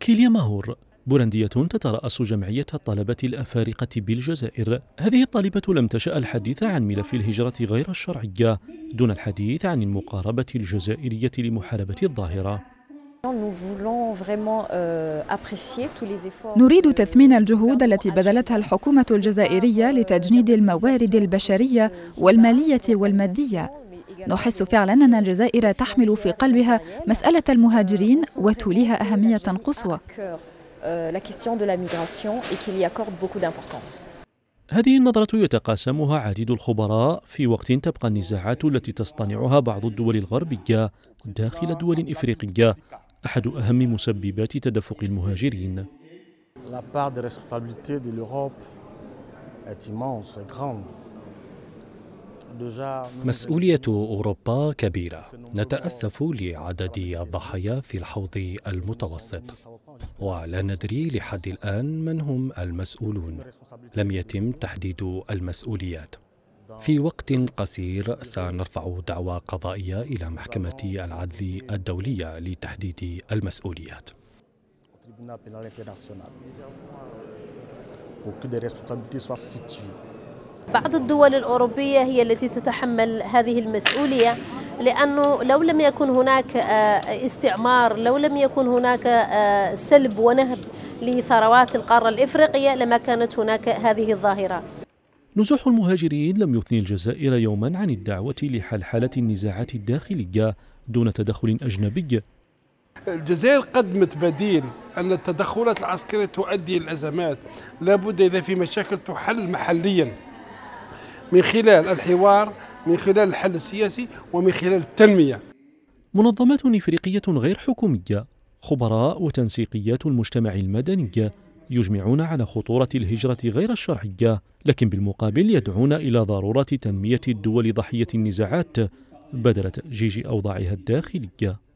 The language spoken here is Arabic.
كيليا ماهور بولندية تترأس جمعية الطلبة الأفارقة بالجزائر هذه الطالبة لم تشأ الحديث عن ملف الهجرة غير الشرعية دون الحديث عن المقاربة الجزائرية لمحاربة الظاهرة نريد تثمين الجهود التي بذلتها الحكومة الجزائرية لتجنيد الموارد البشرية والمالية والمادية نحس فعلا أن الجزائر تحمل في قلبها مسألة المهاجرين وتوليها أهمية قصوى هذه النظرة يتقاسمها عديد الخبراء في وقت تبقى النزاعات التي تصطنعها بعض الدول الغربية داخل دول إفريقية أحد أهم مسببات تدفق المهاجرين La part de responsabilité de l'Europe est immense, est grande. مسؤولية أوروبا كبيرة نتأسف لعدد الضحايا في الحوض المتوسط ولا ندري لحد الآن من هم المسؤولون لم يتم تحديد المسؤوليات في وقت قصير سنرفع دعوى قضائية إلى محكمة العدل الدولية لتحديد المسؤوليات pour que des responsabilités soient situées. بعض الدول الأوروبية هي التي تتحمل هذه المسؤولية لأنه لو لم يكن هناك آه، استعمار لو لم يكن هناك آه، سلب ونهب لثروات القارة الإفريقية لما كانت هناك هذه الظاهرة نزوح المهاجرين لم يثني الجزائر يوما عن الدعوة لحلحلة النزاعات الداخلية دون تدخل أجنبي الجزائر قدمت بديل أن التدخلات العسكرية تؤدي إلى الأزمات لابد إذا في مشاكل تحل محليا من خلال الحوار من خلال الحل السياسي ومن خلال التنمية منظمات إفريقية غير حكومية خبراء وتنسيقيات المجتمع المدني يجمعون على خطورة الهجرة غير الشرعية لكن بالمقابل يدعون إلى ضرورة تنمية الدول ضحية النزاعات بدل تأجيج أوضاعها الداخلية